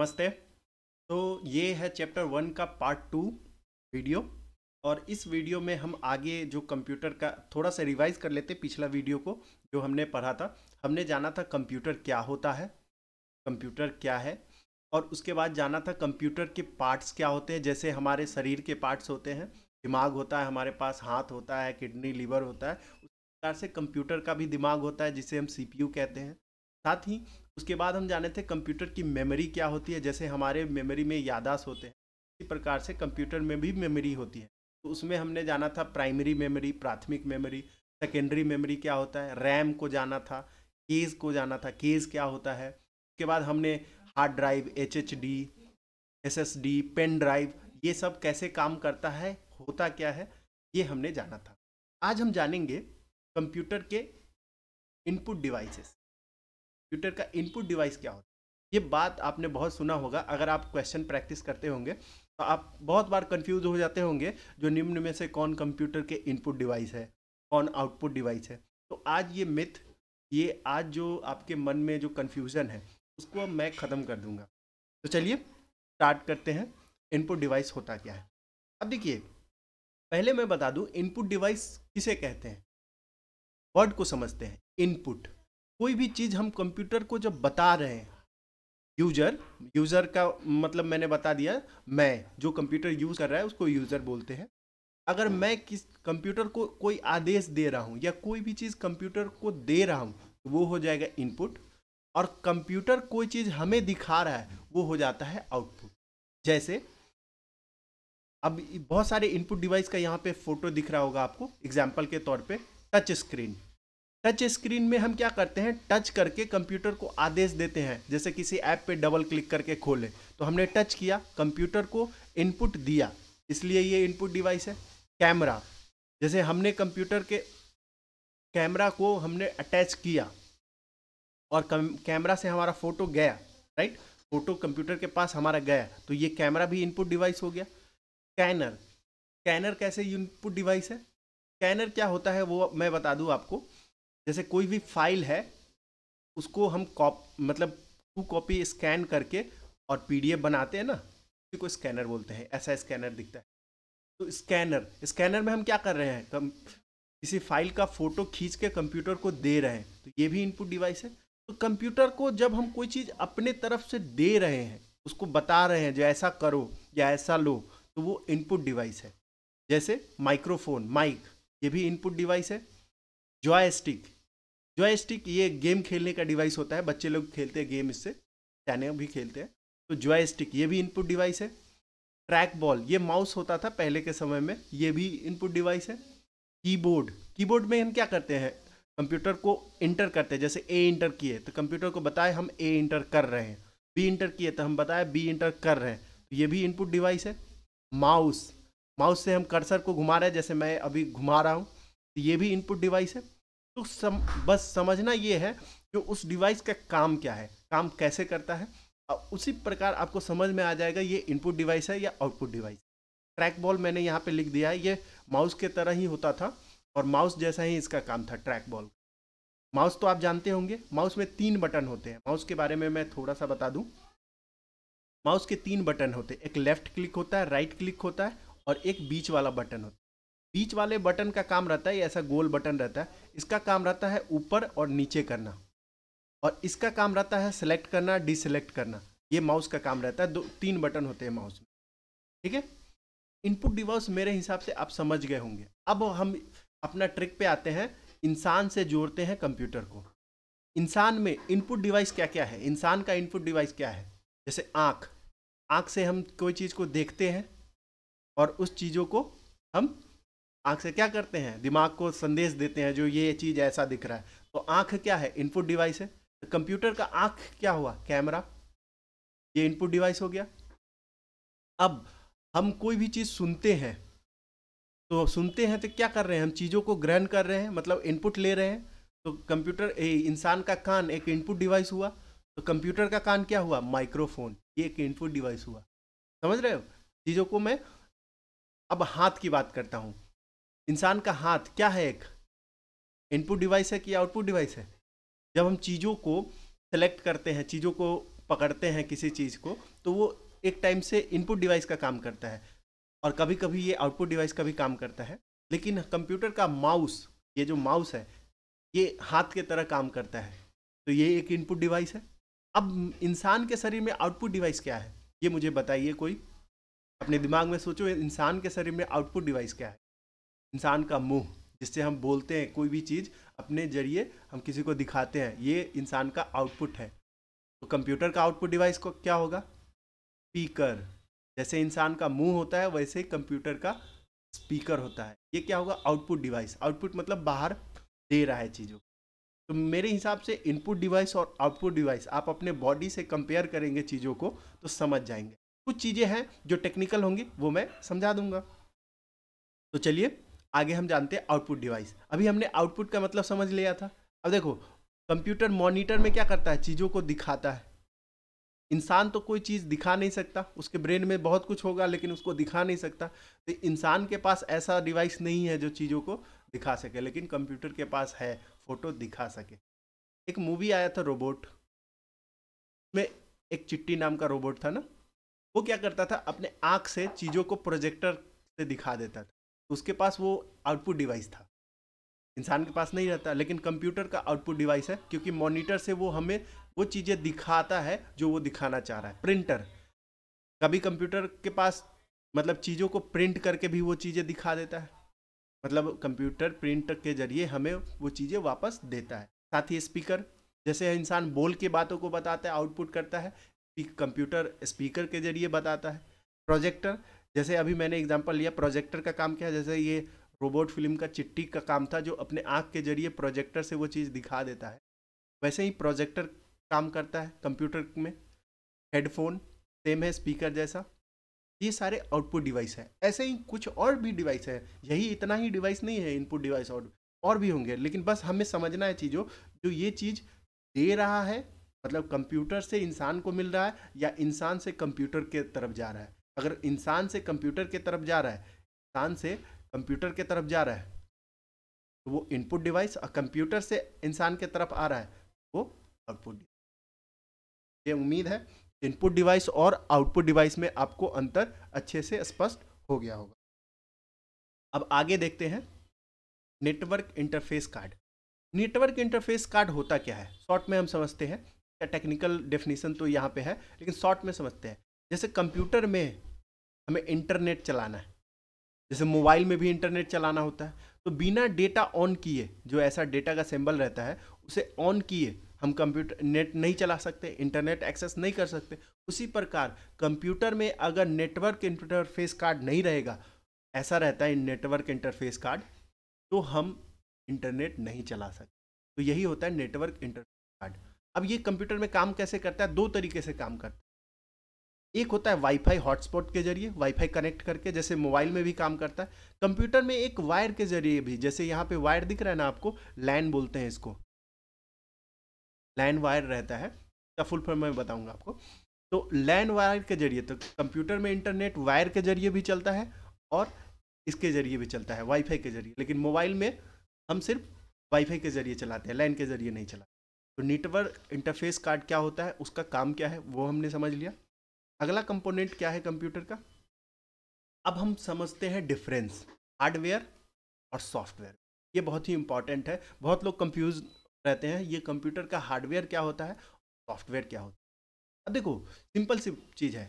नमस्ते तो ये है चैप्टर वन का पार्ट टू वीडियो और इस वीडियो में हम आगे जो कंप्यूटर का थोड़ा सा रिवाइज कर लेते पिछला वीडियो को जो हमने पढ़ा था हमने जाना था कंप्यूटर क्या होता है कंप्यूटर क्या है और उसके बाद जाना था कंप्यूटर के पार्ट्स क्या होते हैं जैसे हमारे शरीर के पार्ट्स होते हैं दिमाग होता है हमारे पास हाथ होता है किडनी लीवर होता है उस प्रकार से कंप्यूटर का भी दिमाग होता है जिसे हम सी कहते हैं साथ ही उसके बाद हम जाने थे कंप्यूटर की मेमोरी क्या होती है जैसे हमारे मेमोरी में यादाश्त होते हैं इसी प्रकार से कंप्यूटर में भी मेमोरी होती है तो उसमें हमने जाना था प्राइमरी मेमोरी प्राथमिक मेमोरी सेकेंडरी मेमोरी क्या होता है रैम को जाना था केज को जाना था केज क्या होता है उसके बाद हमने hard drive H H D S S D pen drive ये सब कैसे काम करता है होता क्या है ये हमने जाना था आज हम जानेंगे कंप्यूटर के इनपुट डिवाइसेस कंप्यूटर का इनपुट डिवाइस क्या होता है ये बात आपने बहुत सुना होगा अगर आप क्वेश्चन प्रैक्टिस करते होंगे तो आप बहुत बार कंफ्यूज हो जाते होंगे जो निम्न में से कौन कंप्यूटर के इनपुट डिवाइस है कौन आउटपुट डिवाइस है तो आज ये मिथ ये आज जो आपके मन में जो कन्फ्यूज़न है उसको मैं ख़त्म कर दूंगा तो चलिए स्टार्ट करते हैं इनपुट डिवाइस होता क्या है अब देखिए पहले मैं बता दूं इनपुट डिवाइस किसे कहते हैं वर्ड को समझते हैं इनपुट कोई भी चीज़ हम कंप्यूटर को जब बता रहे हैं यूजर यूजर का मतलब मैंने बता दिया मैं जो कंप्यूटर यूज़ कर रहा है उसको यूजर बोलते हैं अगर मैं किस कंप्यूटर को कोई आदेश दे रहा हूँ या कोई भी चीज़ कंप्यूटर को दे रहा हूँ वो हो जाएगा इनपुट और कंप्यूटर कोई चीज़ हमें दिखा रहा है वो हो जाता है आउटपुट जैसे अब बहुत सारे इनपुट डिवाइस का यहाँ पे फोटो दिख रहा होगा आपको एग्जाम्पल के तौर पे टच स्क्रीन टच स्क्रीन में हम क्या करते हैं टच करके कंप्यूटर को आदेश देते हैं जैसे किसी ऐप पे डबल क्लिक करके खोलें तो हमने टच किया कंप्यूटर को इनपुट दिया इसलिए ये इनपुट डिवाइस है कैमरा जैसे हमने कंप्यूटर के कैमरा को हमने अटैच किया और कैमरा से हमारा फ़ोटो गया राइट फ़ोटो कंप्यूटर के पास हमारा गया तो ये कैमरा भी इनपुट डिवाइस हो गया स्कैनर स्कैनर कैसे इनपुट डिवाइस है स्कैनर क्या होता है वो मैं बता दूँ आपको जैसे कोई भी फाइल है उसको हम कॉप मतलब टू कॉपी स्कैन करके और पीडीएफ बनाते हैं ना उसी को स्कैनर बोलते हैं ऐसा स्कैनर दिखता है तो स्कैनर स्कैनर में हम क्या कर रहे हैं कम तो किसी फाइल का फ़ोटो खींच के कंप्यूटर को दे रहे हैं तो ये भी इनपुट डिवाइस है तो कंप्यूटर को जब हम कोई चीज़ अपने तरफ से दे रहे हैं उसको बता रहे हैं जो ऐसा करो या ऐसा लो तो वो इनपुट डिवाइस है जैसे माइक्रोफोन माइक ये भी इनपुट डिवाइस है जॉयस्टिक जॉयस्टिक ये गेम खेलने का डिवाइस होता है बच्चे लोग खेलते हैं गेम इससे टैने भी खेलते हैं तो जॉयस्टिक ये भी इनपुट डिवाइस है ट्रैक बॉल ये माउस होता था पहले के समय में ये भी इनपुट डिवाइस है कीबोर्ड कीबोर्ड में हम क्या करते हैं कंप्यूटर को इंटर करते हैं जैसे ए इंटर किए तो कंप्यूटर को बताए हम ए इंटर कर रहे हैं बी इंटर किए तो हम बताए बी इंटर कर रहे हैं तो ये भी इनपुट डिवाइस है माउस माउस से हम कर्सर को घुमा रहे हैं जैसे मैं अभी घुमा रहा हूँ तो ये भी इनपुट डिवाइस है तो सम, बस समझना ये है कि उस डिवाइस का काम क्या है काम कैसे करता है और उसी प्रकार आपको समझ में आ जाएगा ये इनपुट डिवाइस है या आउटपुट डिवाइस ट्रैक बॉल मैंने यहाँ पे लिख दिया है ये माउस के तरह ही होता था और माउस जैसा ही इसका काम था ट्रैक बॉल माउस तो आप जानते होंगे माउस में तीन बटन होते हैं माउस के बारे में मैं थोड़ा सा बता दूं माउस के तीन बटन होते हैं एक लेफ्ट क्लिक होता है राइट क्लिक होता है और एक बीच वाला बटन होता है बीच वाले बटन का काम रहता है ऐसा गोल बटन रहता है इसका काम रहता है ऊपर और नीचे करना और इसका काम रहता है सेलेक्ट करना डिसलेक्ट करना ये माउस का काम रहता है दो तीन बटन होते हैं माउस में ठीक है इनपुट डिवाइस मेरे हिसाब से आप समझ गए होंगे अब हम अपना ट्रिक पे आते हैं इंसान से जोड़ते हैं कंप्यूटर को इंसान में इनपुट डिवाइस क्या क्या है इंसान का इनपुट डिवाइस क्या है जैसे आँख आँख से हम कोई चीज़ को देखते हैं और उस चीज़ों को हम आँख से क्या करते हैं दिमाग को संदेश देते हैं जो ये चीज़ ऐसा दिख रहा है तो आँख क्या है इनपुट डिवाइस है तो कंप्यूटर का आँख क्या हुआ कैमरा ये इनपुट डिवाइस हो गया अब हम कोई भी चीज़ सुनते हैं तो सुनते हैं तो क्या कर रहे हैं हम चीज़ों को ग्रहण कर रहे हैं मतलब इनपुट ले रहे हैं तो कंप्यूटर इंसान का कान एक इनपुट डिवाइस हुआ तो कंप्यूटर का कान क्या हुआ माइक्रोफोन ये एक इनपुट डिवाइस हुआ समझ रहे हो चीज़ों को मैं अब हाथ की बात करता हूँ इंसान का हाथ क्या है एक इनपुट डिवाइस है कि आउटपुट डिवाइस है जब हम चीज़ों को सेलेक्ट करते हैं चीज़ों को पकड़ते हैं किसी चीज़ को तो वो एक टाइम से इनपुट डिवाइस का काम करता है और कभी कभी ये आउटपुट डिवाइस का भी काम करता है लेकिन कंप्यूटर का माउस ये जो माउस है ये हाथ के तरह काम करता है तो ये एक इनपुट डिवाइस है अब इंसान के शरीर में आउटपुट डिवाइस क्या है ये मुझे बताइए कोई अपने दिमाग में सोचो इंसान के शरीर में आउटपुट डिवाइस क्या है इंसान का मुंह जिससे हम बोलते हैं कोई भी चीज़ अपने जरिए हम किसी को दिखाते हैं ये इंसान का आउटपुट है तो कंप्यूटर का आउटपुट डिवाइस को क्या होगा स्पीकर जैसे इंसान का मुंह होता है वैसे ही कंप्यूटर का स्पीकर होता है ये क्या होगा आउटपुट डिवाइस आउटपुट मतलब बाहर दे रहा है चीज़ों तो मेरे हिसाब से इनपुट डिवाइस और आउटपुट डिवाइस आप अपने बॉडी से कंपेयर करेंगे चीज़ों को तो समझ जाएंगे कुछ चीज़ें हैं जो टेक्निकल होंगी वो मैं समझा दूंगा तो चलिए आगे हम जानते हैं आउटपुट डिवाइस अभी हमने आउटपुट का मतलब समझ लिया था अब देखो कंप्यूटर मॉनिटर में क्या करता है चीज़ों को दिखाता है इंसान तो कोई चीज़ दिखा नहीं सकता उसके ब्रेन में बहुत कुछ होगा लेकिन उसको दिखा नहीं सकता तो इंसान के पास ऐसा डिवाइस नहीं है जो चीज़ों को दिखा सके लेकिन कंप्यूटर के पास है फोटो दिखा सके एक मूवी आया था रोबोट में एक चिट्टी नाम का रोबोट था ना वो क्या करता था अपने आँख से चीज़ों को प्रोजेक्टर से दिखा देता था तो उसके पास वो आउटपुट डिवाइस था इंसान के पास नहीं रहता लेकिन कंप्यूटर का आउटपुट डिवाइस है क्योंकि मॉनिटर से वो हमें वो चीज़ें दिखाता है जो वो दिखाना चाह रहा है प्रिंटर कभी कंप्यूटर के पास मतलब चीज़ों को प्रिंट करके भी वो चीज़ें दिखा देता है मतलब कंप्यूटर प्रिंट के जरिए हमें वो चीज़ें वापस देता है साथ ही स्पीकर जैसे इंसान बोल के बातों को बताता है आउटपुट करता है कंप्यूटर स्पीकर के जरिए बताता है प्रोजेक्टर जैसे अभी मैंने एग्जाम्पल लिया प्रोजेक्टर का काम क्या जैसे ये रोबोट फिल्म का चिट्टी का काम था जो अपने आँख के जरिए प्रोजेक्टर से वो चीज़ दिखा देता है वैसे ही प्रोजेक्टर काम करता है कंप्यूटर में हेडफोन सेम है स्पीकर जैसा ये सारे आउटपुट डिवाइस है ऐसे ही कुछ और भी डिवाइस है यही इतना ही डिवाइस नहीं है इनपुट डिवाइस और और भी होंगे लेकिन बस हमें समझना है चीज़ों जो ये चीज़ दे रहा है मतलब कंप्यूटर से इंसान को मिल रहा है या इंसान से कंप्यूटर के तरफ जा रहा है अगर इंसान से कंप्यूटर के तरफ जा रहा है इंसान से कंप्यूटर के तरफ जा रहा है तो वो इनपुट डिवाइस और कंप्यूटर से इंसान के तरफ आ रहा है वो आउटपुट डिवाइस ये उम्मीद है इनपुट डिवाइस और आउटपुट डिवाइस में आपको अंतर अच्छे से स्पष्ट हो गया होगा अब आगे देखते हैं network interface card network interface card होता क्या है शॉर्ट में हम समझते हैं टेक्निकल डेफिनेशन तो यहाँ पे है लेकिन शॉर्ट में समझते हैं जैसे कंप्यूटर में हमें इंटरनेट चलाना है जैसे मोबाइल में भी इंटरनेट चलाना होता है तो बिना डेटा ऑन किए जो ऐसा डेटा का सिंबल रहता है उसे ऑन किए हम कंप्यूटर नेट नहीं चला सकते इंटरनेट एक्सेस नहीं कर सकते उसी प्रकार कंप्यूटर में अगर नेटवर्क इंटरफेस कार्ड नहीं रहेगा ऐसा रहता है नेटवर्क इंटरफेस कार्ड तो हम इंटरनेट नहीं चला सकते तो यही होता है नेटवर्क इंटरफेस कार्ड अब ये कंप्यूटर में काम कैसे करता है दो तरीके से काम करता है एक होता है वाईफाई हॉटस्पॉट के जरिए वाईफाई कनेक्ट करके जैसे मोबाइल में भी काम करता है कंप्यूटर में एक वायर के जरिए भी जैसे यहाँ पे वायर दिख रहा है ना आपको लैन बोलते हैं इसको लैन वायर रहता है क्या फुल फॉर्म मैं बताऊंगा आपको तो लैन वायर के जरिए तो कंप्यूटर में इंटरनेट वायर के जरिए भी चलता है और इसके जरिए भी चलता है वाईफाई के जरिए लेकिन मोबाइल में हम सिर्फ वाईफाई के जरिए चलाते हैं लैन के जरिए नहीं चलाते तो नेटवर्क इंटरफेस कार्ड क्या होता है उसका काम क्या है वो हमने समझ लिया अगला कंपोनेंट क्या है कंप्यूटर का अब हम समझते हैं डिफरेंस हार्डवेयर और सॉफ्टवेयर ये बहुत ही इंपॉर्टेंट है बहुत लोग कंफ्यूज रहते हैं ये कंप्यूटर का हार्डवेयर क्या होता है सॉफ्टवेयर क्या होता है अब देखो सिंपल सी चीज़ है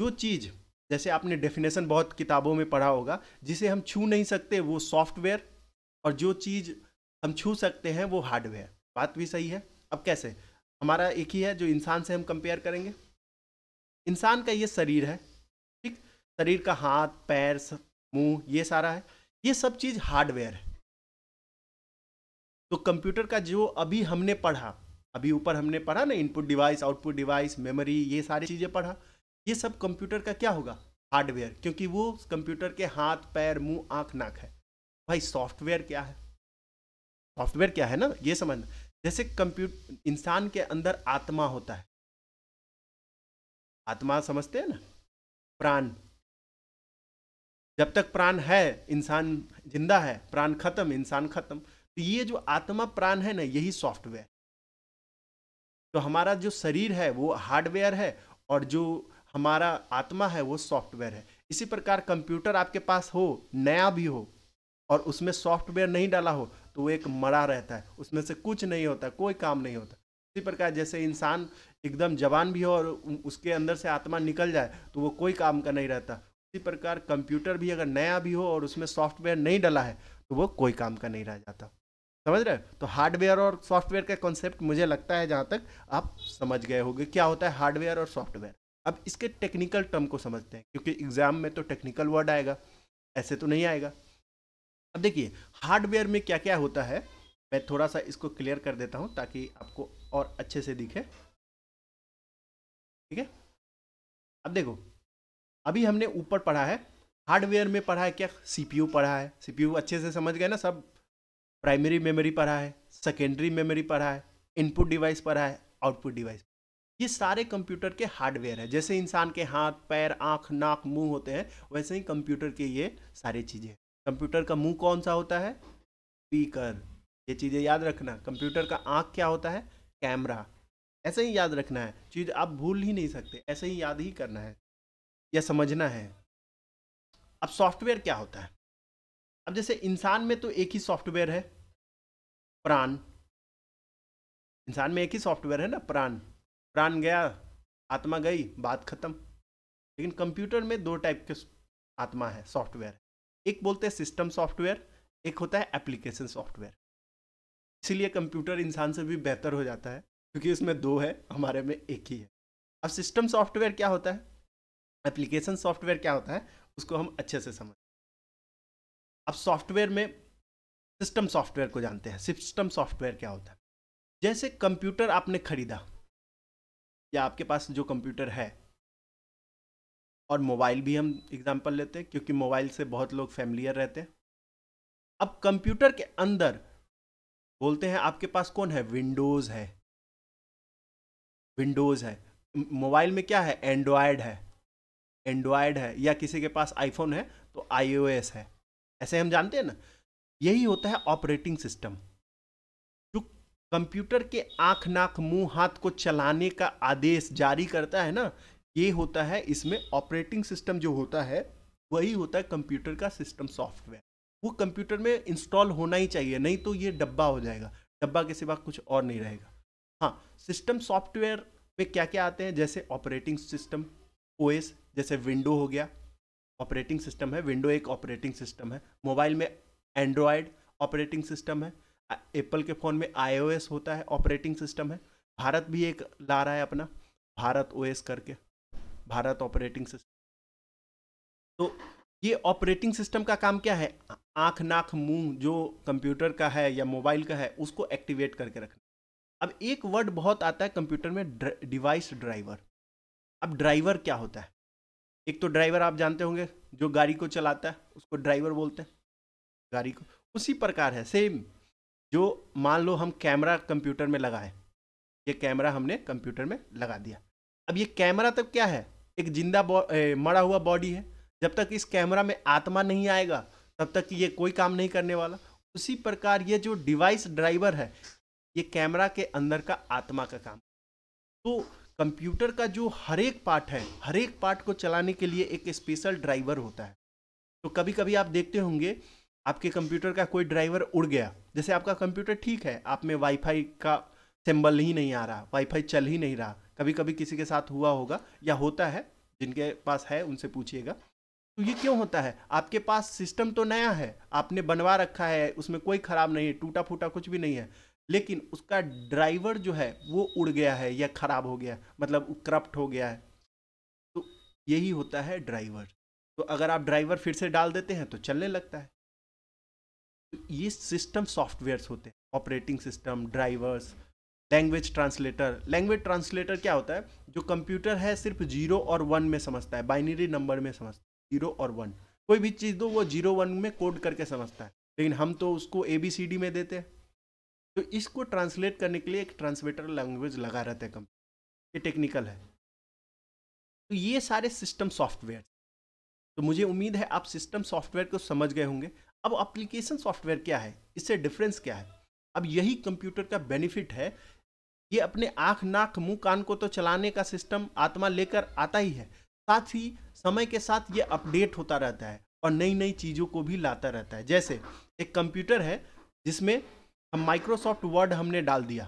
जो चीज़ जैसे आपने डेफिनेशन बहुत किताबों में पढ़ा होगा जिसे हम छू नहीं सकते वो सॉफ्टवेयर और जो चीज़ हम छू सकते हैं वो हार्डवेयर बात भी सही है अब कैसे हमारा एक ही है जो इंसान से हम कंपेयर करेंगे इंसान का ये शरीर है ठीक शरीर का हाथ पैर मुंह ये सारा है ये सब चीज़ हार्डवेयर है तो कंप्यूटर का जो अभी हमने पढ़ा अभी ऊपर हमने पढ़ा ना input device output device memory ये सारी चीज़ें पढ़ा ये सब कंप्यूटर का क्या होगा हार्डवेयर क्योंकि वो कंप्यूटर के हाथ पैर मुंह आंख नाक है भाई सॉफ्टवेयर क्या है सॉफ्टवेयर क्या है ना ये समझना जैसे कंप्यूटर इंसान के अंदर आत्मा होता है आत्मा समझते हैं ना प्राण जब तक प्राण है इंसान जिंदा है प्राण खत्म इंसान खत्म तो ये जो आत्मा प्राण है ना यही सॉफ्टवेयर तो हमारा जो शरीर है वो हार्डवेयर है और जो हमारा आत्मा है वो सॉफ्टवेयर है इसी प्रकार कंप्यूटर आपके पास हो नया भी हो और उसमें सॉफ्टवेयर नहीं डाला हो तो वो एक मरा रहता है उसमें से कुछ नहीं होता कोई काम नहीं होता इसी प्रकार जैसे इंसान एकदम जवान भी हो और उसके अंदर से आत्मा निकल जाए तो वो कोई काम का नहीं रहता उसी प्रकार कंप्यूटर भी अगर नया भी हो और उसमें सॉफ्टवेयर नहीं डला है तो वो कोई काम का नहीं रह जाता समझ रहे तो हार्डवेयर और सॉफ्टवेयर का कॉन्सेप्ट मुझे लगता है जहाँ तक आप समझ गए होंगे क्या होता है हार्डवेयर और सॉफ्टवेयर अब इसके टेक्निकल टर्म को समझते हैं क्योंकि एग्जाम में तो टेक्निकल वर्ड आएगा ऐसे तो नहीं आएगा अब देखिए हार्डवेयर में क्या क्या होता है मैं थोड़ा सा इसको क्लियर कर देता हूँ ताकि आपको और अच्छे से दिखे ठीक है अब देखो अभी हमने ऊपर पढ़ा है हार्डवेयर में पढ़ा है क्या सीपीयू पढ़ा है सीपीयू अच्छे से समझ गए ना सब प्राइमरी मेमोरी पढ़ा है सेकेंडरी मेमोरी पढ़ा है इनपुट डिवाइस पढ़ा है आउटपुट डिवाइस ये सारे कंप्यूटर के हार्डवेयर है जैसे इंसान के हाथ पैर आंख नाक मुंह होते हैं वैसे ही कंप्यूटर के ये सारी चीज़ें कंप्यूटर का मुंह कौन सा होता है स्पीकर ये चीज़ें याद रखना कंप्यूटर का आँख क्या होता है कैमरा ऐसे ही याद रखना है चीज़ आप भूल ही नहीं सकते ऐसे ही याद ही करना है या समझना है अब सॉफ्टवेयर क्या होता है अब जैसे इंसान में तो एक ही सॉफ्टवेयर है प्राण इंसान में एक ही सॉफ्टवेयर है ना प्राण प्राण गया आत्मा गई बात खत्म लेकिन कंप्यूटर में दो टाइप के आत्मा है सॉफ्टवेयर एक बोलते हैं सिस्टम सॉफ्टवेयर एक होता है एप्लीकेशन सॉफ्टवेयर इसीलिए कंप्यूटर इंसान से भी बेहतर हो जाता है क्योंकि उसमें दो है हमारे में एक ही है अब सिस्टम सॉफ्टवेयर क्या होता है एप्लीकेशन सॉफ्टवेयर क्या होता है उसको हम अच्छे से समझ अब सॉफ्टवेयर में सिस्टम सॉफ्टवेयर को जानते हैं सिस्टम सॉफ्टवेयर क्या होता है जैसे कंप्यूटर आपने खरीदा या आपके पास जो कंप्यूटर है और मोबाइल भी हम एग्जांपल लेते हैं क्योंकि मोबाइल से बहुत लोग फैमिलियर रहते हैं अब कंप्यूटर के अंदर बोलते हैं आपके पास कौन है विंडोज़ है विंडोज़ है मोबाइल में क्या है एंड्रॉयड है एंड्रॉयड है या किसी के पास आईफोन है तो आईओएस है ऐसे हम जानते हैं ना यही होता है ऑपरेटिंग सिस्टम जो कंप्यूटर के आंख नाक मुंह हाथ को चलाने का आदेश जारी करता है ना ये होता है इसमें ऑपरेटिंग सिस्टम जो होता है वही होता है कंप्यूटर का सिस्टम सॉफ्टवेयर वो कंप्यूटर में इंस्टॉल होना ही चाहिए नहीं तो ये डब्बा हो जाएगा डब्बा के सिवा कुछ और नहीं रहेगा हाँ सिस्टम सॉफ्टवेयर में क्या क्या आते हैं जैसे ऑपरेटिंग सिस्टम ओ जैसे विंडो हो गया ऑपरेटिंग सिस्टम है विंडो एक ऑपरेटिंग सिस्टम है मोबाइल में एंड्रॉयड ऑपरेटिंग सिस्टम है एप्पल के फ़ोन में आई होता है ऑपरेटिंग सिस्टम है भारत भी एक ला रहा है अपना भारत ओ करके भारत ऑपरेटिंग सिस्टम तो ये ऑपरेटिंग सिस्टम का काम क्या है आँख नाक मुंह जो कंप्यूटर का है या मोबाइल का है उसको एक्टिवेट करके रखना अब एक वर्ड बहुत आता है कंप्यूटर में डिवाइस ड्राइवर अब ड्राइवर क्या होता है एक तो ड्राइवर आप जानते होंगे जो गाड़ी को चलाता है उसको ड्राइवर बोलते हैं गाड़ी को उसी प्रकार है सेम जो मान लो हम कैमरा कंप्यूटर में लगाए ये कैमरा हमने कंप्यूटर में लगा दिया अब ये कैमरा तो क्या है एक जिंदा मरा हुआ बॉडी है जब तक इस कैमरा में आत्मा नहीं आएगा तब तक ये कोई काम नहीं करने वाला उसी प्रकार ये जो डिवाइस ड्राइवर है ये कैमरा के अंदर का आत्मा का काम तो कंप्यूटर का जो हर एक पार्ट है हर एक पार्ट को चलाने के लिए एक स्पेशल ड्राइवर होता है तो कभी कभी आप देखते होंगे आपके कंप्यूटर का कोई ड्राइवर उड़ गया जैसे आपका कंप्यूटर ठीक है आप में वाईफाई का सिंबल ही नहीं आ रहा वाईफाई चल ही नहीं रहा कभी कभी किसी के साथ हुआ होगा या होता है जिनके पास है उनसे पूछिएगा तो ये क्यों होता है आपके पास सिस्टम तो नया है आपने बनवा रखा है उसमें कोई ख़राब नहीं है टूटा फूटा कुछ भी नहीं है लेकिन उसका ड्राइवर जो है वो उड़ गया है या ख़राब हो गया मतलब करप्ट हो गया है तो यही होता है ड्राइवर तो अगर आप ड्राइवर फिर से डाल देते हैं तो चलने लगता है तो ये सिस्टम सॉफ्टवेयर्स होते हैं operating system drivers language translator language translator क्या होता है जो कंप्यूटर है सिर्फ जीरो और वन में समझता है बाइनरी नंबर में समझता है जीरो और वन कोई भी चीज़ दो वो जीरो वन में कोड करके समझता है लेकिन हम तो उसको ए बी सी डी में देते हैं तो इसको ट्रांसलेट करने के लिए एक ट्रांसलेटर लैंग्वेज लगा रहता है कंपनी ये टेक्निकल है तो ये सारे सिस्टम सॉफ्टवेयर तो मुझे उम्मीद है आप सिस्टम सॉफ्टवेयर को समझ गए होंगे अब एप्लीकेशन सॉफ्टवेयर क्या है इससे डिफरेंस क्या है अब यही कंप्यूटर का बेनिफिट है ये अपने आँख नाक मुंह कान को तो चलाने का सिस्टम आत्मा लेकर आता ही है साथ ही समय के साथ ये अपडेट होता रहता है और नई नई चीज़ों को भी लाता रहता है जैसे एक कंप्यूटर है जिसमें हम माइक्रोसॉफ्ट वर्ड हमने डाल दिया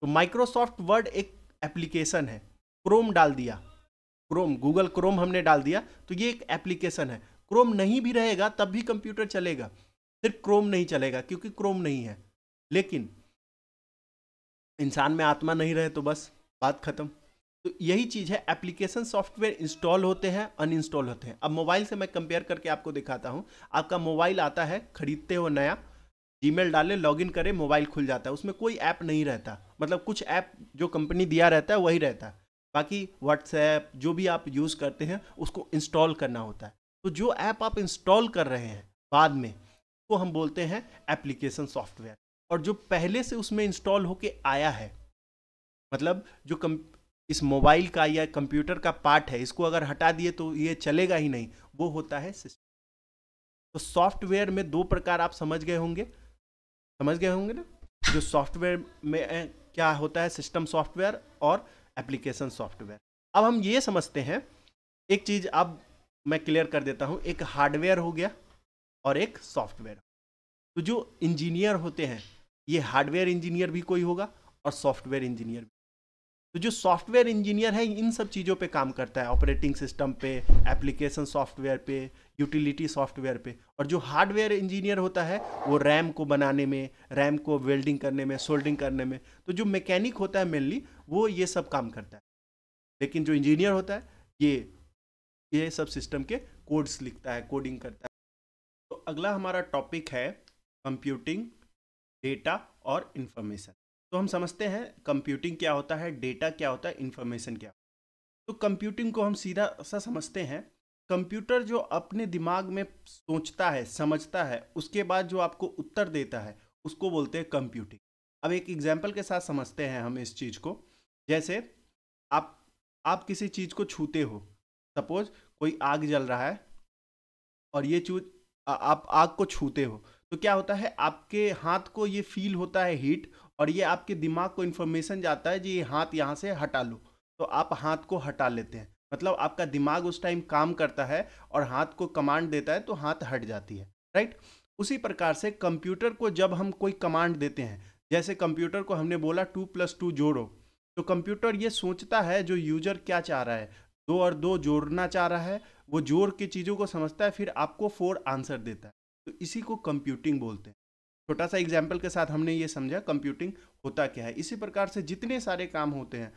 तो माइक्रोसॉफ्ट वर्ड एक एप्लीकेशन है क्रोम डाल दिया क्रोम गूगल क्रोम हमने डाल दिया तो ये एक एप्लीकेशन है क्रोम नहीं भी रहेगा तब भी कंप्यूटर चलेगा सिर्फ क्रोम नहीं चलेगा क्योंकि क्रोम नहीं है लेकिन इंसान में आत्मा नहीं रहे तो बस बात खत्म तो यही चीज़ है एप्लीकेशन सॉफ्टवेयर इंस्टॉल होते हैं अनइंस्टॉल होते हैं अब मोबाइल से मैं कंपेयर करके आपको दिखाता हूँ आपका मोबाइल आता है खरीदते हो नया जीमेल डालें लॉगिन करें मोबाइल खुल जाता है उसमें कोई ऐप नहीं रहता मतलब कुछ ऐप जो कंपनी दिया रहता है वही रहता है बाकी व्हाट्सएप जो भी आप यूज़ करते हैं उसको इंस्टॉल करना होता है तो जो ऐप आप इंस्टॉल कर रहे हैं बाद में उसको हम बोलते हैं एप्लीकेशन सॉफ्टवेयर और जो पहले से उसमें इंस्टॉल होके आया है मतलब जो कम इस मोबाइल का या कंप्यूटर का पार्ट है इसको अगर हटा दिए तो ये चलेगा ही नहीं वो होता है सिस्टम तो सॉफ्टवेयर में दो प्रकार आप समझ गए होंगे समझ गए होंगे ना जो सॉफ्टवेयर में क्या होता है सिस्टम सॉफ्टवेयर और एप्लीकेशन सॉफ्टवेयर अब हम ये समझते हैं एक चीज़ अब मैं क्लियर कर देता हूँ एक हार्डवेयर हो गया और एक सॉफ्टवेयर तो जो इंजीनियर होते हैं ये हार्डवेयर इंजीनियर भी कोई होगा और सॉफ्टवेयर इंजीनियर भी तो जो सॉफ्टवेयर इंजीनियर है इन सब चीज़ों पे काम करता है ऑपरेटिंग सिस्टम पे एप्लीकेशन सॉफ्टवेयर पे यूटिलिटी सॉफ्टवेयर पे और जो हार्डवेयर इंजीनियर होता है वो रैम को बनाने में रैम को वेल्डिंग करने में सोल्डिंग करने में तो जो मैकेनिक होता है मेनली वो ये सब काम करता है लेकिन जो इंजीनियर होता है ये ये सब सिस्टम के कोड्स लिखता है कोडिंग करता है तो अगला हमारा टॉपिक है कंप्यूटिंग डेटा और इंफॉर्मेशन तो हम समझते हैं कंप्यूटिंग क्या होता है डेटा क्या होता है इन्फॉर्मेशन क्या तो कंप्यूटिंग को हम सीधा सा समझते हैं कंप्यूटर जो अपने दिमाग में सोचता है समझता है उसके बाद जो आपको उत्तर देता है उसको बोलते हैं कंप्यूटिंग अब एक एग्जाम्पल के साथ समझते हैं हम इस चीज़ को जैसे आप आप किसी चीज़ को छूते हो सपोज कोई आग जल रहा है और ये चूज आप आग को छूते हो तो क्या होता है आपके हाथ को ये फील होता है हीट और ये आपके दिमाग को इन्फॉर्मेशन जाता है जी ये हाथ यहाँ से हटा लो तो आप हाथ को हटा लेते हैं मतलब आपका दिमाग उस टाइम काम करता है और हाथ को कमांड देता है तो हाथ हट जाती है राइट उसी प्रकार से कंप्यूटर को जब हम कोई कमांड देते हैं जैसे कंप्यूटर को हमने बोला टू प्लस टू जोड़ो तो कंप्यूटर ये सोचता है जो यूजर क्या चाह रहा है दो और दो जोड़ना चाह रहा है वो जोड़ के चीज़ों को समझता है फिर आपको फोर आंसर देता है तो इसी को कंप्यूटिंग बोलते हैं छोटा सा एग्जाम्पल के साथ हमने ये समझा कंप्यूटिंग होता क्या है इसी प्रकार से जितने सारे काम होते हैं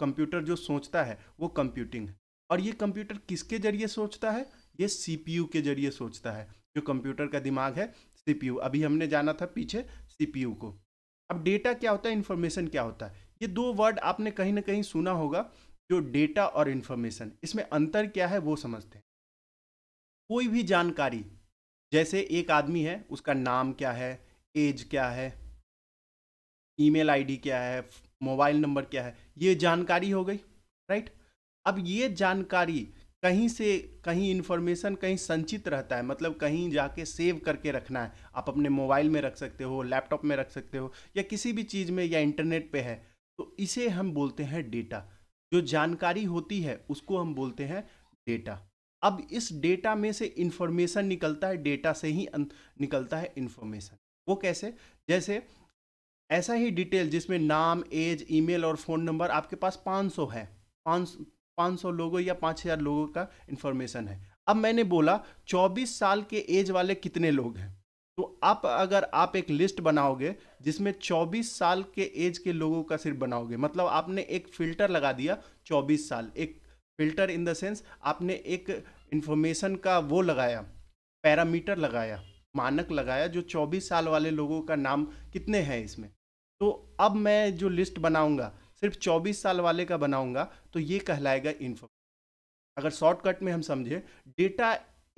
कंप्यूटर जो सोचता है वो कंप्यूटिंग है और ये कंप्यूटर किसके जरिए सोचता है ये सीपीयू के जरिए सोचता है जो कंप्यूटर का दिमाग है सीपीयू अभी हमने जाना था पीछे सीपीयू को अब डेटा क्या होता है इन्फॉर्मेशन क्या होता है ये दो वर्ड आपने कहीं ना कहीं सुना होगा जो डेटा और इन्फॉर्मेशन इसमें अंतर क्या है वो समझते हैं कोई भी जानकारी जैसे एक आदमी है उसका नाम क्या है एज क्या है ईमेल आईडी क्या है मोबाइल नंबर क्या है ये जानकारी हो गई राइट अब ये जानकारी कहीं से कहीं इन्फॉर्मेशन कहीं संचित रहता है मतलब कहीं जाके सेव करके रखना है आप अपने मोबाइल में रख सकते हो लैपटॉप में रख सकते हो या किसी भी चीज़ में या इंटरनेट पे है तो इसे हम बोलते हैं डेटा जो जानकारी होती है उसको हम बोलते हैं डेटा अब इस डेटा में से इंफॉर्मेशन निकलता है डेटा से ही अं-, निकलता है इंफॉर्मेशन वो कैसे जैसे ऐसा ही डिटेल जिसमें नाम एज ईमेल और फ़ोन नंबर आपके पास 500 है पाँच पाँच सौ लोगों या 5000 हज़ार लोगों का इंफॉर्मेशन है अब मैंने बोला चौबीस साल के एज वाले कितने लोग हैं तो आप अगर आप एक लिस्ट बनाओगे जिसमें 24 साल के एज के लोगों का सिर्फ बनाओगे मतलब आपने एक फिल्टर लगा दिया 24 साल एक फिल्टर इन द सेंस आपने एक इन्फॉर्मेशन का वो लगाया पैरामीटर लगाया मानक लगाया जो 24 साल वाले लोगों का नाम कितने हैं इसमें तो अब मैं जो लिस्ट बनाऊंगा सिर्फ 24 साल वाले का बनाऊंगा तो ये कहलाएगा इन्फॉर्मेशन अगर शॉर्टकट में हम समझे डेटा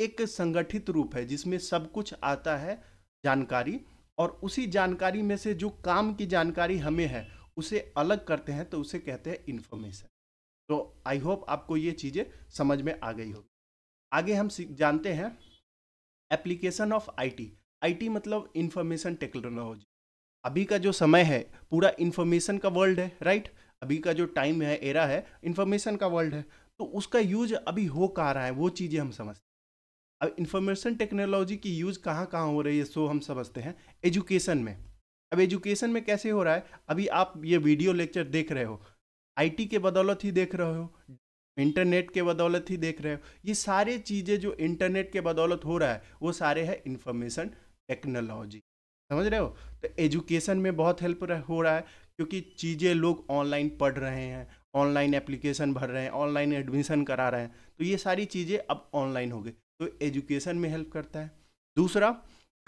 एक संगठित रूप है जिसमें सब कुछ आता है जानकारी और उसी जानकारी में से जो काम की जानकारी हमें है उसे अलग करते हैं तो उसे कहते हैं इन्फॉर्मेशन तो आई होप आपको ये चीज़ें समझ में आ गई होगी आगे हम जानते हैं एप्लीकेशन ऑफ आईटी आईटी मतलब इंफॉर्मेशन टेक्नोलॉजी अभी का जो समय है पूरा इन्फॉर्मेशन का वर्ल्ड है राइट अभी का जो टाइम है एरा है इन्फॉर्मेशन का वर्ल्ड है तो उसका यूज अभी हो कहाँ रहा है वो चीज़ें हम समझते हैं अब इंफॉर्मेशन टेक्नोलॉजी की यूज़ कहाँ कहाँ हो रही है सो हम समझते हैं एजुकेशन में अब एजुकेशन में कैसे हो रहा है अभी आप ये वीडियो लेक्चर देख रहे हो आईटी के बदौलत ही देख रहे हो इंटरनेट के बदौलत ही देख रहे हो ये सारे चीज़ें जो इंटरनेट के बदौलत हो रहा है वो सारे है इन्फॉर्मेशन टेक्नोलॉजी समझ रहे हो तो एजुकेशन में बहुत हेल्प हो रहा है क्योंकि चीज़ें लोग ऑनलाइन पढ़ रहे हैं ऑनलाइन एप्लीकेशन भर रहे हैं ऑनलाइन एडमिशन करा रहे हैं तो ये सारी चीज़ें अब ऑनलाइन हो गई तो एजुकेशन में हेल्प करता है दूसरा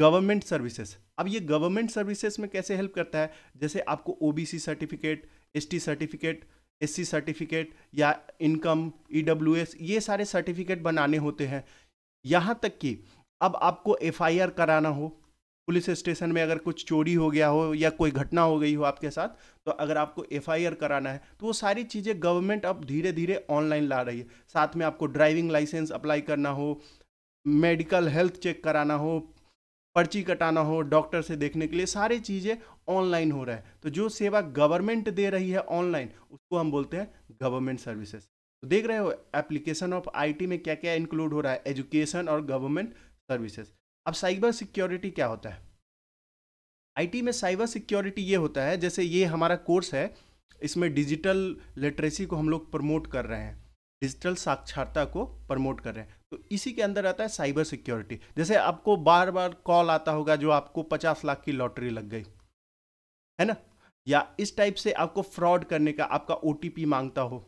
गवर्नमेंट सर्विसेज अब ये गवर्नमेंट सर्विसेज में कैसे हेल्प करता है जैसे आपको OBC certificate ST certificate S certificate या इनकम ई e ये सारे सर्टिफिकेट बनाने होते हैं यहाँ तक कि अब आपको एफ कराना हो पुलिस स्टेशन में अगर कुछ चोरी हो गया हो या कोई घटना हो गई हो आपके साथ तो अगर आपको एफआईआर कराना है तो वो सारी चीज़ें गवर्नमेंट अब धीरे धीरे ऑनलाइन ला रही है साथ में आपको ड्राइविंग लाइसेंस अप्लाई करना हो मेडिकल हेल्थ चेक कराना हो पर्ची कटाना हो डॉक्टर से देखने के लिए सारी चीज़ें ऑनलाइन हो रहा है तो जो सेवा गवर्नमेंट दे रही है ऑनलाइन उसको हम बोलते हैं गवर्नमेंट सर्विसेज तो देख रहे हो एप्लीकेशन ऑफ आईटी में क्या क्या इंक्लूड हो रहा है एजुकेशन और गवर्नमेंट सर्विसेज अब साइबर सिक्योरिटी क्या होता है आईटी में साइबर सिक्योरिटी ये होता है जैसे ये हमारा कोर्स है इसमें डिजिटल लिटरेसी को हम लोग प्रमोट कर रहे हैं डिजिटल साक्षरता को प्रमोट कर रहे हैं तो इसी के अंदर आता है साइबर सिक्योरिटी जैसे आपको बार बार कॉल आता होगा जो आपको पचास लाख की लॉटरी लग गई है ना या इस टाइप से आपको फ्रॉड करने का आपका ओ मांगता हो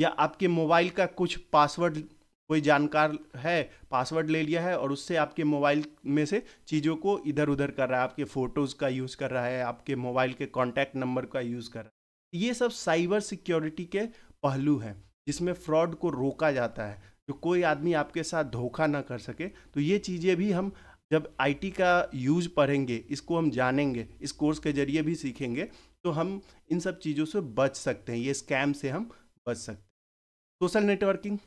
या आपके मोबाइल का कुछ पासवर्ड कोई जानकार है पासवर्ड ले लिया है और उससे आपके मोबाइल में से चीज़ों को इधर उधर कर रहा है आपके फ़ोटोज़ का यूज़ कर रहा है आपके मोबाइल के कॉन्टैक्ट नंबर का यूज़ कर रहा है ये सब साइबर सिक्योरिटी के पहलू हैं जिसमें फ्रॉड को रोका जाता है जो कोई आदमी आपके साथ धोखा ना कर सके तो ये चीज़ें भी हम जब आईटी का यूज पढ़ेंगे इसको हम जानेंगे इस कोर्स के जरिए भी सीखेंगे तो हम इन सब चीज़ों से बच सकते हैं ये स्कैम से हम बच सकते हैं सोशल नेटवर्किंग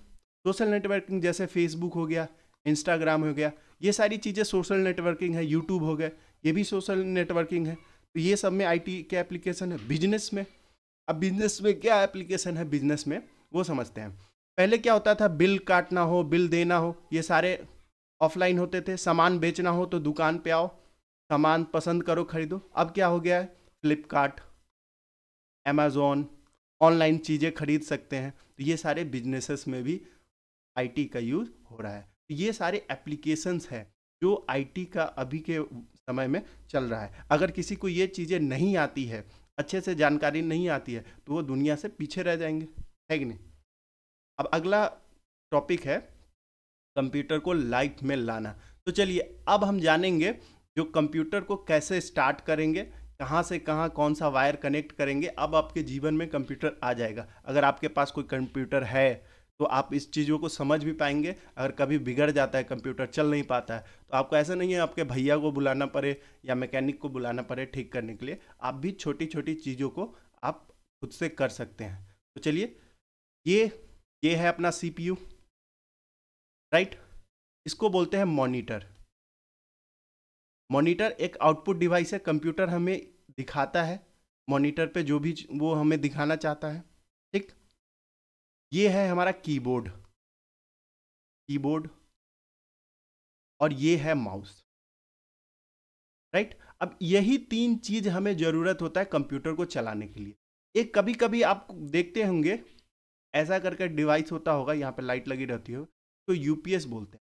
सोशल नेटवर्किंग जैसे फेसबुक हो गया इंस्टाग्राम हो गया ये सारी चीज़ें सोशल नेटवर्किंग है यूट्यूब हो गए ये भी सोशल नेटवर्किंग है तो ये सब में आईटी के एप्लीकेशन है बिजनेस में अब बिजनेस में क्या एप्लीकेशन है बिजनेस में वो समझते हैं पहले क्या होता था बिल काटना हो बिल देना हो ये सारे ऑफलाइन होते थे सामान बेचना हो तो दुकान पे आओ सामान पसंद करो खरीदो अब क्या हो गया है फ्लिपकार्ट एमेज़ोन ऑनलाइन चीज़ें खरीद सकते हैं तो ये सारे बिजनेसेस में भी आईटी का यूज़ हो रहा है तो ये सारे एप्लीकेशंस हैं जो आईटी का अभी के समय में चल रहा है अगर किसी को ये चीज़ें नहीं आती है अच्छे से जानकारी नहीं आती है तो वो दुनिया से पीछे रह जाएंगे है कि नहीं अब अगला टॉपिक है कंप्यूटर को लाइफ में लाना तो चलिए अब हम जानेंगे जो कंप्यूटर को कैसे स्टार्ट करेंगे कहाँ से कहाँ कौन सा वायर कनेक्ट करेंगे अब आपके जीवन में कंप्यूटर आ जाएगा अगर आपके पास कोई कंप्यूटर है तो आप इस चीज़ों को समझ भी पाएंगे अगर कभी बिगड़ जाता है कंप्यूटर चल नहीं पाता है तो आपको ऐसा नहीं है आपके भैया को बुलाना पड़े या मैकेनिक को बुलाना पड़े ठीक करने के लिए आप भी छोटी छोटी चीज़ों को आप खुद से कर सकते हैं तो चलिए ये ये है अपना सीपीयू राइट इसको बोलते हैं मॉनिटर मॉनिटर एक आउटपुट डिवाइस है कंप्यूटर हमें दिखाता है मॉनिटर पे जो भी वो हमें दिखाना चाहता है ठीक ये है हमारा कीबोर्ड कीबोर्ड और ये है माउस राइट अब यही तीन चीज हमें जरूरत होता है कंप्यूटर को चलाने के लिए एक कभी कभी आप देखते होंगे ऐसा करके डिवाइस होता होगा यहाँ पे लाइट लगी रहती हो तो यूपीएस बोलते हैं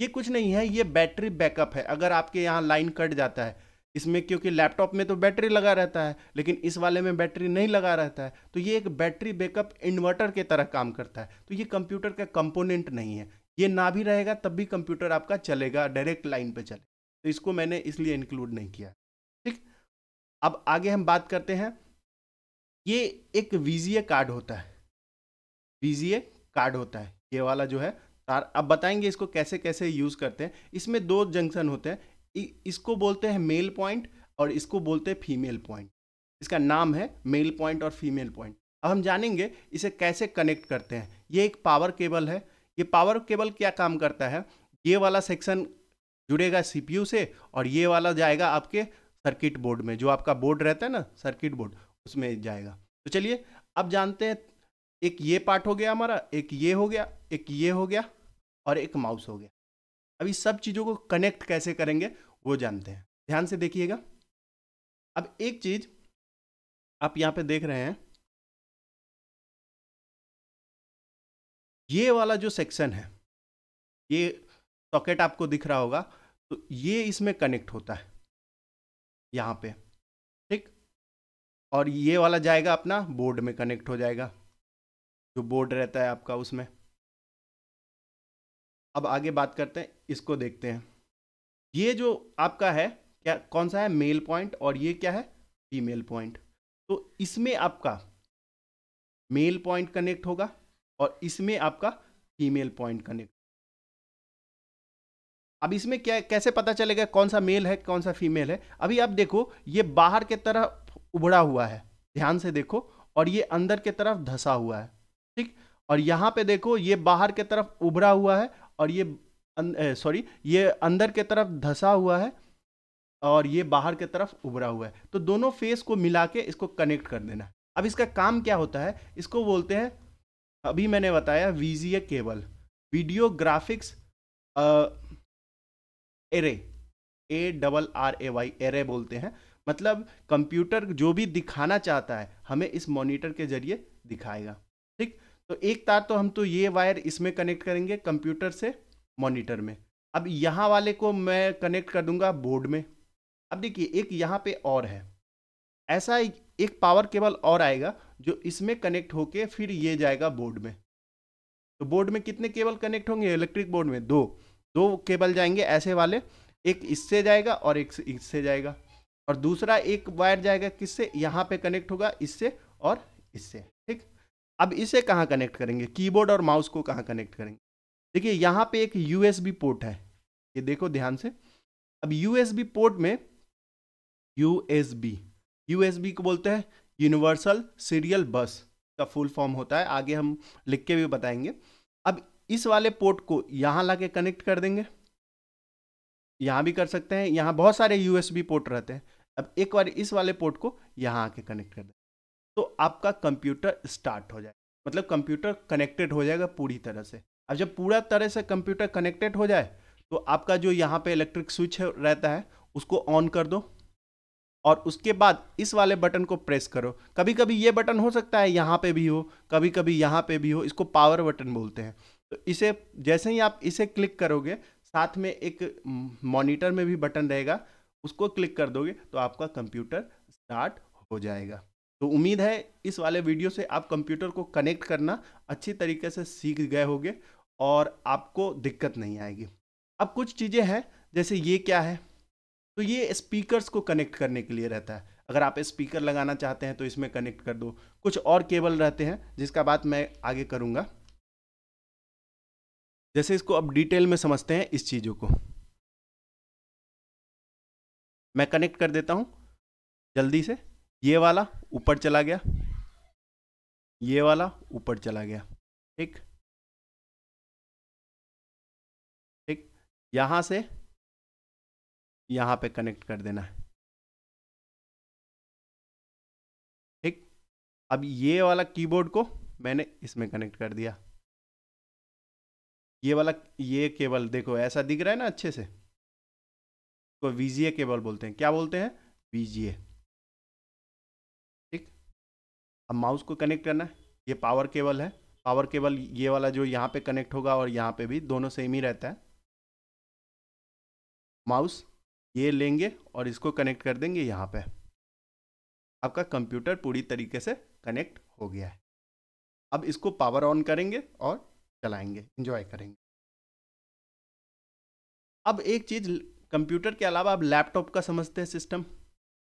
ये कुछ नहीं है ये बैटरी बैकअप है अगर आपके यहाँ लाइन कट जाता है इसमें क्योंकि लैपटॉप में तो बैटरी लगा रहता है लेकिन इस वाले में बैटरी नहीं लगा रहता है तो ये एक बैटरी बैकअप इन्वर्टर के तरह काम करता है तो ये कंप्यूटर का कंपोनेंट नहीं है ये ना भी रहेगा तब भी कंप्यूटर आपका चलेगा डायरेक्ट लाइन पर चले तो इसको मैंने इसलिए इंक्लूड नहीं किया ठीक अब आगे हम बात करते हैं ये एक वीजीए कार्ड होता है बीजीए कार्ड होता है ये वाला जो है तार अब बताएंगे इसको कैसे कैसे यूज़ करते हैं इसमें दो जंक्शन होते हैं इसको बोलते हैं मेल पॉइंट और इसको बोलते हैं फीमेल पॉइंट इसका नाम है मेल पॉइंट और फीमेल पॉइंट अब हम जानेंगे इसे कैसे कनेक्ट करते हैं ये एक पावर केबल है ये पावर केबल क्या काम करता है ये वाला सेक्शन जुड़ेगा सीपीयू से और ये वाला जाएगा आपके सर्किट बोर्ड में जो आपका बोर्ड रहता है ना सर्किट बोर्ड उसमें जाएगा तो चलिए अब जानते हैं एक ये पार्ट हो गया हमारा एक ये हो गया एक ये हो गया और एक माउस हो गया अभी सब चीज़ों को कनेक्ट कैसे करेंगे वो जानते हैं ध्यान से देखिएगा अब एक चीज़ आप यहाँ पे देख रहे हैं ये वाला जो सेक्शन है ये सॉकेट आपको दिख रहा होगा तो ये इसमें कनेक्ट होता है यहाँ पे ठीक और ये वाला जाएगा अपना बोर्ड में कनेक्ट हो जाएगा जो बोर्ड रहता है आपका उसमें अब आगे बात करते हैं इसको देखते हैं ये जो आपका है क्या कौन सा है मेल पॉइंट और ये क्या है फीमेल पॉइंट तो इसमें आपका मेल पॉइंट कनेक्ट होगा और इसमें आपका फीमेल पॉइंट कनेक्ट अब इसमें क्या कैसे पता चलेगा कौन सा मेल है कौन सा फीमेल है अभी आप देखो ये बाहर के तरफ उभड़ा हुआ है ध्यान से देखो और ये अंदर के तरफ धसा हुआ है ठीक और यहाँ पे देखो ये बाहर के तरफ उभरा हुआ है और ये सॉरी अं, ये अंदर के तरफ धसा हुआ है और ये बाहर के तरफ उभरा हुआ है तो दोनों फेस को मिला के इसको कनेक्ट कर देना अब इसका काम क्या होता है इसको बोलते हैं अभी मैंने बताया VGA cable video graphics array A double R A Y array बोलते हैं मतलब कंप्यूटर जो भी दिखाना चाहता है हमें इस मॉनिटर के जरिए दिखाएगा तो एक तार तो हम तो ये वायर इसमें कनेक्ट करेंगे कंप्यूटर से मॉनिटर में अब यहाँ वाले को मैं कनेक्ट कर दूंगा बोर्ड में अब देखिए एक यहाँ पे और है ऐसा एक पावर केबल और आएगा जो इसमें कनेक्ट होके फिर ये जाएगा बोर्ड में तो बोर्ड में कितने केबल कनेक्ट होंगे इलेक्ट्रिक बोर्ड में दो दो केबल जाएंगे ऐसे वाले एक इससे जाएगा और एक इससे जाएगा और दूसरा एक वायर जाएगा किससे यहाँ पे कनेक्ट होगा इससे और इससे अब इसे कहाँ कनेक्ट करेंगे कीबोर्ड और माउस को कहाँ कनेक्ट करेंगे देखिए यहाँ पे एक यूएसबी पोर्ट है ये देखो ध्यान से अब यूएसबी पोर्ट में यूएसबी यूएसबी को बोलते हैं यूनिवर्सल सीरियल बस का फुल फॉर्म होता है आगे हम लिख के भी बताएंगे अब इस वाले पोर्ट को यहाँ ला कनेक्ट कर देंगे यहाँ भी कर सकते हैं यहाँ बहुत सारे यूएसबी पोर्ट रहते हैं अब एक बार इस वाले पोर्ट को यहाँ आके कनेक्ट कर दें तो आपका कंप्यूटर स्टार्ट हो जाएगा मतलब कंप्यूटर कनेक्टेड हो जाएगा पूरी तरह से अब जब पूरा तरह से कंप्यूटर कनेक्टेड हो जाए तो आपका जो यहाँ पे इलेक्ट्रिक स्विच रहता है उसको ऑन कर दो और उसके बाद इस वाले बटन को प्रेस करो कभी कभी ये बटन हो सकता है यहाँ पे भी हो कभी कभी यहाँ पे भी हो इसको पावर बटन बोलते हैं तो इसे जैसे ही आप इसे क्लिक करोगे साथ में एक मॉनिटर में भी बटन रहेगा उसको क्लिक कर दोगे तो आपका कंप्यूटर स्टार्ट हो जाएगा तो उम्मीद है इस वाले वीडियो से आप कंप्यूटर को कनेक्ट करना अच्छी तरीके से सीख गए होंगे और आपको दिक्कत नहीं आएगी अब कुछ चीज़ें हैं जैसे ये क्या है तो ये स्पीकर्स को कनेक्ट करने के लिए रहता है अगर आप स्पीकर लगाना चाहते हैं तो इसमें कनेक्ट कर दो कुछ और केबल रहते हैं जिसका बात मैं आगे करूँगा जैसे इसको अब डिटेल में समझते हैं इस चीज़ों को मैं कनेक्ट कर देता हूँ जल्दी से ये वाला ऊपर चला गया ये वाला ऊपर चला गया ठीक ठीक यहां से यहां पे कनेक्ट कर देना है ठीक अब ये वाला कीबोर्ड को मैंने इसमें कनेक्ट कर दिया ये वाला ये केबल देखो ऐसा दिख रहा है ना अच्छे से तो वीजीए केबल बोलते हैं क्या बोलते हैं वीजीए अब माउस को कनेक्ट करना है ये पावर केबल है पावर केबल ये वाला जो यहाँ पे कनेक्ट होगा और यहाँ पे भी दोनों सेम ही रहता है माउस ये लेंगे और इसको कनेक्ट कर देंगे यहाँ पे आपका कंप्यूटर पूरी तरीके से कनेक्ट हो गया है अब इसको पावर ऑन करेंगे और चलाएंगे इंजॉय करेंगे अब एक चीज़ कंप्यूटर के अलावा आप लैपटॉप का समझते हैं सिस्टम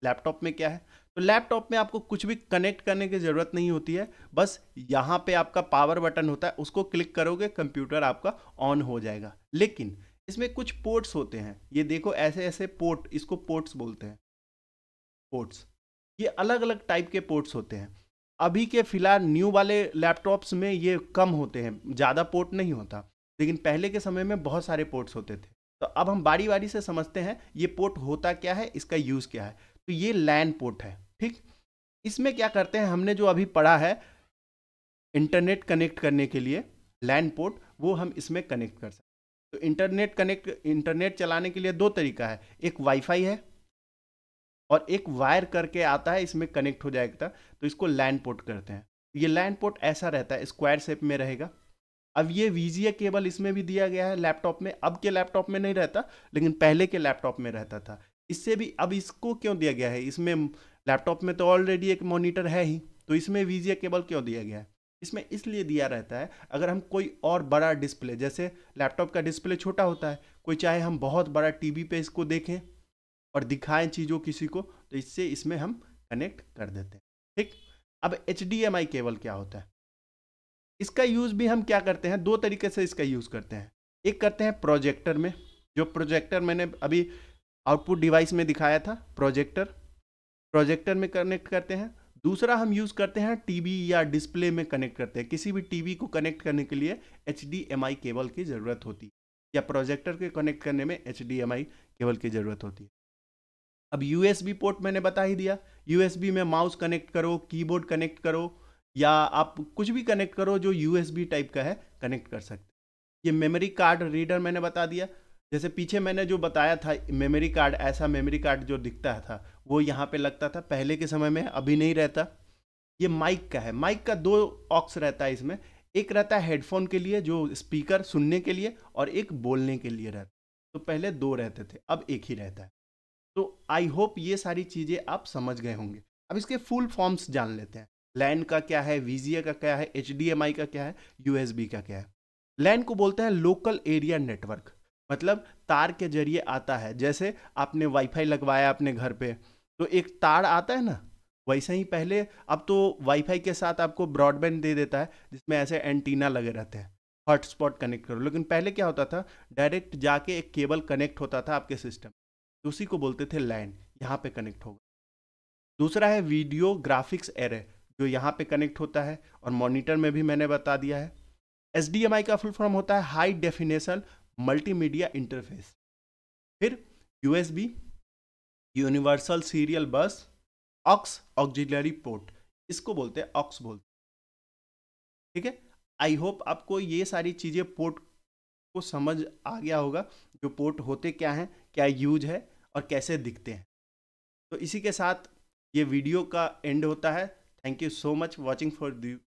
लैपटॉप में क्या है तो लैपटॉप में आपको कुछ भी कनेक्ट करने की ज़रूरत नहीं होती है बस यहाँ पे आपका पावर बटन होता है उसको क्लिक करोगे कंप्यूटर आपका ऑन हो जाएगा लेकिन इसमें कुछ पोर्ट्स होते हैं ये देखो ऐसे ऐसे पोर्ट इसको पोर्ट्स बोलते हैं पोर्ट्स ये अलग अलग टाइप के पोर्ट्स होते हैं अभी के फिलहाल न्यू वाले लैपटॉप्स में ये कम होते हैं ज़्यादा पोर्ट नहीं होता लेकिन पहले के समय में बहुत सारे पोर्ट्स होते थे तो अब हम बारी बारी से समझते हैं ये पोर्ट होता क्या है इसका यूज़ क्या है तो ये लैन पोर्ट है ठीक इसमें क्या करते हैं हमने जो अभी पढ़ा है इंटरनेट कनेक्ट करने के लिए लैन पोर्ट वो हम इसमें कनेक्ट कर सकते तो इंटरनेट कनेक्ट इंटरनेट चलाने के लिए दो तरीका है एक वाईफाई है और एक वायर करके आता है इसमें कनेक्ट हो जाएगा तो इसको लैन पोर्ट करते हैं ये लैन पोर्ट ऐसा रहता है स्क्वायर शेप में रहेगा अब ये वीजीए केबल इसमें भी दिया गया है लैपटॉप में अब के लैपटॉप में नहीं रहता लेकिन पहले के लैपटॉप में रहता था इससे भी अब इसको क्यों दिया गया है इसमें लैपटॉप में तो ऑलरेडी एक मॉनिटर है ही तो इसमें वीजिया केबल क्यों दिया गया है इसमें इसलिए दिया रहता है अगर हम कोई और बड़ा डिस्प्ले जैसे लैपटॉप का डिस्प्ले छोटा होता है कोई चाहे हम बहुत बड़ा टीवी पे इसको देखें और दिखाएं चीज़ों किसी को तो इससे इसमें हम कनेक्ट कर देते हैं ठीक अब एच केबल क्या होता है इसका यूज़ भी हम क्या करते हैं दो तरीके से इसका यूज़ करते हैं एक करते हैं प्रोजेक्टर में जो प्रोजेक्टर मैंने अभी आउटपुट डिवाइस में दिखाया था प्रोजेक्टर प्रोजेक्टर में कनेक्ट करते हैं दूसरा हम यूज़ करते हैं टीवी या डिस्प्ले में कनेक्ट करते हैं किसी भी टीवी को कनेक्ट करने के लिए एच केबल की ज़रूरत होती है या प्रोजेक्टर के कनेक्ट करने में एच केबल की ज़रूरत होती है अब यूएसबी पोर्ट मैंने बता ही दिया यूएसबी में माउस कनेक्ट करो कीबोर्ड कनेक्ट करो या आप कुछ भी कनेक्ट करो जो यू टाइप का है कनेक्ट कर सकते ये मेमोरी कार्ड रीडर मैंने बता दिया जैसे पीछे मैंने जो बताया था मेमोरी कार्ड ऐसा मेमोरी कार्ड जो दिखता था वो यहाँ पे लगता था पहले के समय में अभी नहीं रहता ये माइक का है माइक का दो ऑक्स रहता है इसमें एक रहता है हेडफोन के लिए जो स्पीकर सुनने के लिए और एक बोलने के लिए रहता तो पहले दो रहते थे अब एक ही रहता है तो आई होप ये सारी चीज़ें आप समझ गए होंगे अब इसके फुल फॉर्म्स जान लेते हैं लैन का क्या है वीजीए का क्या है एच का क्या है यू का क्या है लैन को बोलते हैं लोकल एरिया नेटवर्क मतलब तार के जरिए आता है जैसे आपने वाईफाई लगवाया अपने घर पे तो एक तार आता है ना वैसे ही पहले अब तो वाईफाई के साथ आपको ब्रॉडबैंड दे देता है जिसमें ऐसे एंटीना लगे रहते हैं हॉटस्पॉट कनेक्ट करो लेकिन पहले क्या होता था डायरेक्ट जाके एक केबल कनेक्ट होता था आपके सिस्टम उसी को बोलते थे लैंड यहाँ पे कनेक्ट होगा दूसरा है वीडियो ग्राफिक्स एरे जो यहाँ पे कनेक्ट होता है और मॉनिटर में भी मैंने बता दिया है एस का फुल फॉर्म होता है हाई डेफिनेशन मल्टीमीडिया इंटरफेस फिर USB universal serial bus aux auxiliary port इसको बोलते हैं ऑक्स बोलते ठीक है आई होप आपको ये सारी चीज़ें पोर्ट को समझ आ गया होगा जो पोर्ट होते क्या हैं क्या यूज है और कैसे दिखते हैं तो इसी के साथ ये वीडियो का एंड होता है thank you so much watching for the